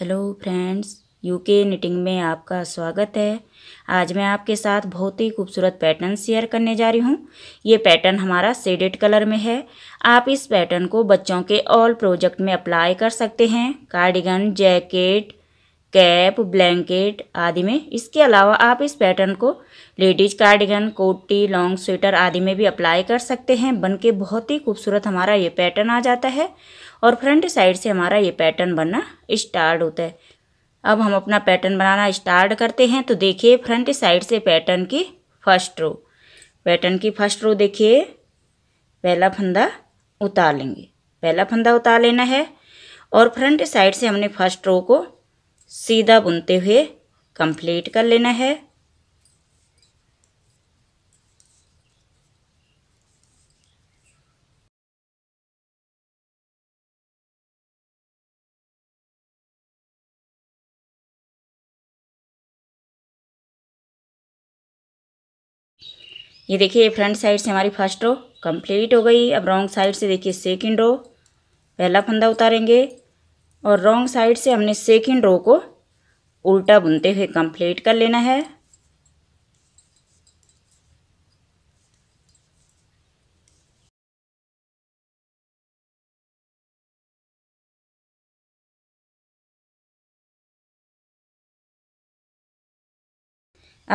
hello friends UK knitting में आपका स्वागत है आज मैं आपके साथ बहुत ही खूबसूरत पैटर्न शेयर करने जा रही हूँ ये पैटर्न हमारा सेडेड कलर में है आप इस पैटर्न को बच्चों के ऑल प्रोजेक्ट में अप्लाई कर सकते हैं कार्डिगन जैकेट कैप ब्लैंकेट आदि में इसके अलावा आप इस पैटर्न को लेडीज कार्डिगन कोटी लॉन्ग स्वेटर आदि में भी अप्लाई कर सकते हैं बन के बहुत ही खूबसूरत हमारा ये पैटर्न आ जाता है और फ्रंट साइड से हमारा ये पैटर्न बनना स्टार्ट होता है अब हम अपना पैटर्न बनाना स्टार्ट करते हैं तो देखिए फ्रंट साइड से पैटर्न की फर्स्ट रो पैटर्न की फर्स्ट रो देखिए पहला फंदा उतार लेंगे पहला फंदा उतार लेना है और फ्रंट साइड से हमने फर्स्ट रो को सीधा बुनते हुए कंप्लीट कर लेना है ये देखिए फ्रंट साइड से हमारी फर्स्ट रो कंप्लीट हो गई अब रॉन्ग साइड से देखिए सेकंड रो पहला फंदा उतारेंगे और रॉन्ग साइड से हमने सेकंड रो को उल्टा बुनते हुए कंप्लीट कर लेना है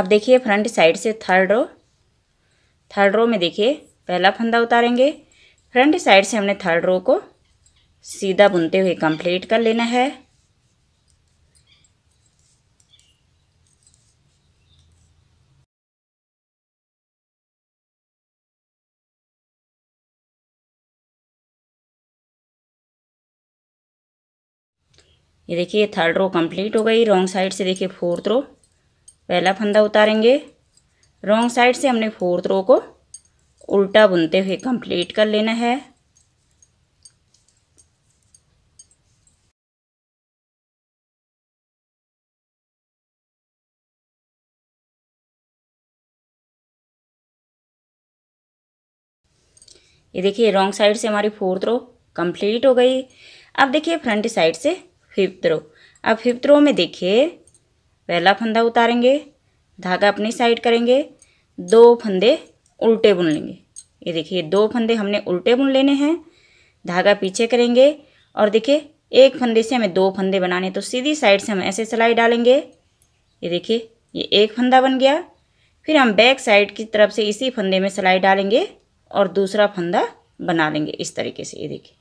अब देखिए फ्रंट साइड से थर्ड रो थर्ड रो में देखिए पहला फंदा उतारेंगे फ्रंट साइड से हमने थर्ड रो को सीधा बुनते हुए कंप्लीट कर लेना है ये देखिए थर्ड रो कंप्लीट हो गई रॉन्ग साइड से देखिए फोर्थ रो पहला फंदा उतारेंगे रॉन्ग साइड से हमने फोर्थ रो को उल्टा बुनते हुए कंप्लीट कर लेना है ये देखिए रॉन्ग साइड से हमारी फोर्थ रो कंप्लीट हो गई अब देखिए फ्रंट साइड से फिफ्थ रो अब फिफ्थ रो में देखिए पहला फंदा उतारेंगे धागा अपनी साइड करेंगे दो फंदे उल्टे बुन लेंगे ये देखिए दो फंदे हमने उल्टे बुन लेने हैं धागा पीछे करेंगे और देखिए एक फंदे से हमें दो फंदे बनाने तो सीधी साइड से हम ऐसे सिलाई डालेंगे ये देखिए ये एक फंदा बन गया फिर हम बैक साइड की तरफ से इसी फंदे में सिलाई डालेंगे और दूसरा फंदा बना लेंगे इस तरीके से ये देखिए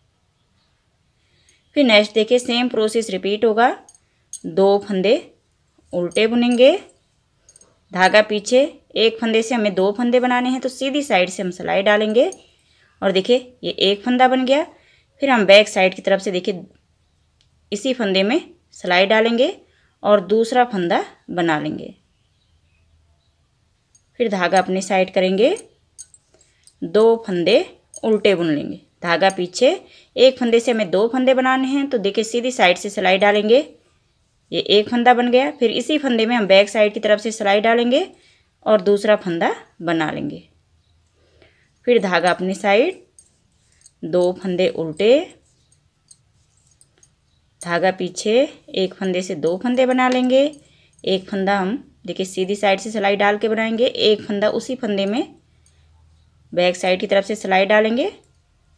फिर नेक्स्ट देखिए सेम प्रोसेस रिपीट होगा दो फंदे उल्टे बुनेंगे धागा पीछे एक फंदे से हमें दो फंदे बनाने हैं तो सीधी साइड से हम सिलाई डालेंगे और देखिए ये एक फंदा बन गया फिर हम बैक साइड की तरफ से देखिए इसी फंदे में सिलाई डालेंगे और दूसरा फंदा बना लेंगे फिर धागा अपने साइड करेंगे दो फंदे उल्टे बुन लेंगे धागा पीछे एक फंदे से हमें दो फंदे बनाने हैं तो देखिए सीधी साइड से सिलाई डालेंगे ये एक फंदा बन गया फिर इसी फंदे में हम बैक साइड की तरफ से सिलाई डालेंगे और दूसरा फंदा बना लेंगे फिर धागा अपनी साइड दो फंदे उल्टे धागा पीछे एक फंदे से दो फंदे बना लेंगे एक फंदा हम देखिए सीधी साइड से सिलाई डाल के बनाएंगे एक फंदा उसी फंदे में बैक साइड की तरफ से सिलाई डालेंगे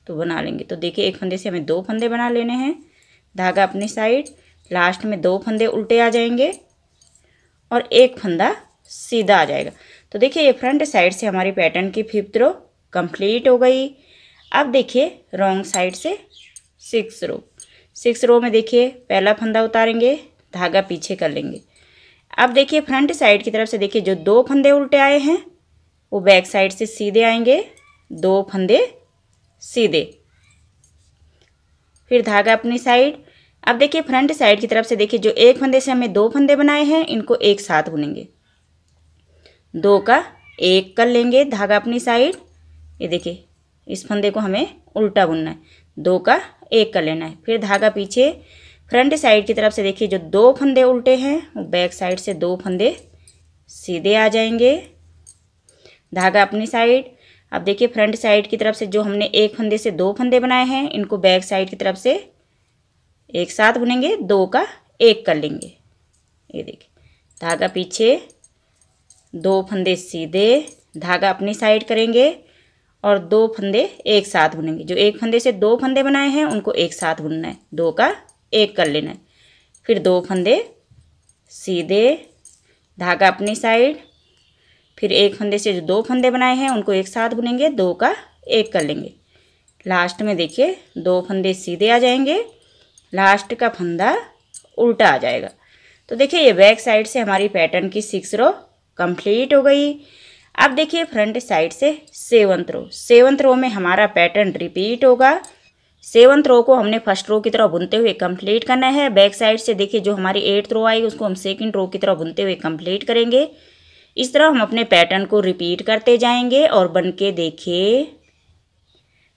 तो बना लेंगे तो देखिए एक फंदे से हमें दो फंदे बना लेने हैं धागा अपनी साइड लास्ट में दो फंदे उल्टे आ जाएंगे और एक फंदा सीधा आ जाएगा तो देखिए ये फ्रंट साइड से हमारी पैटर्न की फिफ्थ रो कंप्लीट हो गई अब देखिए रॉन्ग साइड से सिक्स रो सिक्स रो में देखिए पहला फंदा उतारेंगे धागा पीछे कर लेंगे अब देखिए फ्रंट साइड की तरफ से देखिए जो दो फंदे उल्टे आए हैं वो बैक साइड से सीधे आएंगे दो फंदे सीधे फिर धागा अपनी साइड अब देखिए फ्रंट साइड की तरफ से देखिए जो एक फंदे से हमें दो फंदे बनाए हैं इनको एक साथ बुनेंगे दो का एक कर लेंगे धागा अपनी साइड ये देखिए इस फंदे को हमें उल्टा बुनना है दो का एक कर लेना है फिर धागा पीछे फ्रंट साइड की तरफ से देखिए जो दो फंदे उल्टे हैं वो बैक साइड से दो फंदे सीधे आ जाएंगे धागा अपनी साइड अब देखिए फ्रंट साइड की तरफ से जो हमने एक फंदे से दो फंदे बनाए हैं इनको बैक साइड की तरफ से एक साथ बुनेंगे दो का एक कर लेंगे ये देखिए धागा पीछे दो फंदे सीधे धागा अपनी साइड करेंगे और दो फंदे एक साथ बुनेंगे जो एक फंदे से दो फंदे बनाए हैं उनको एक साथ बुनना है दो का एक कर लेना है फिर दो फंदे सीधे धागा अपनी साइड फिर एक फंदे से जो दो फंदे बनाए हैं उनको एक साथ बुनेंगे दो का एक कर लेंगे लास्ट में देखिए दो फंदे सीधे आ जाएंगे लास्ट का फंदा उल्टा आ जाएगा तो देखिए ये बैक साइड से हमारी पैटर्न की सिक्स रो कंप्लीट हो गई अब देखिए फ्रंट साइड से सेवंथ रो सेवंथ रो में हमारा पैटर्न रिपीट होगा सेवंथ रो को हमने फर्स्ट रो की तरह बुनते हुए कंप्लीट करना है बैक साइड से देखिए जो हमारी एट्थ रो आएगी उसको हम सेकंड रो की तरह बुनते हुए कंप्लीट करेंगे इस तरह हम अपने पैटर्न को रिपीट करते जाएंगे और बन के देखिए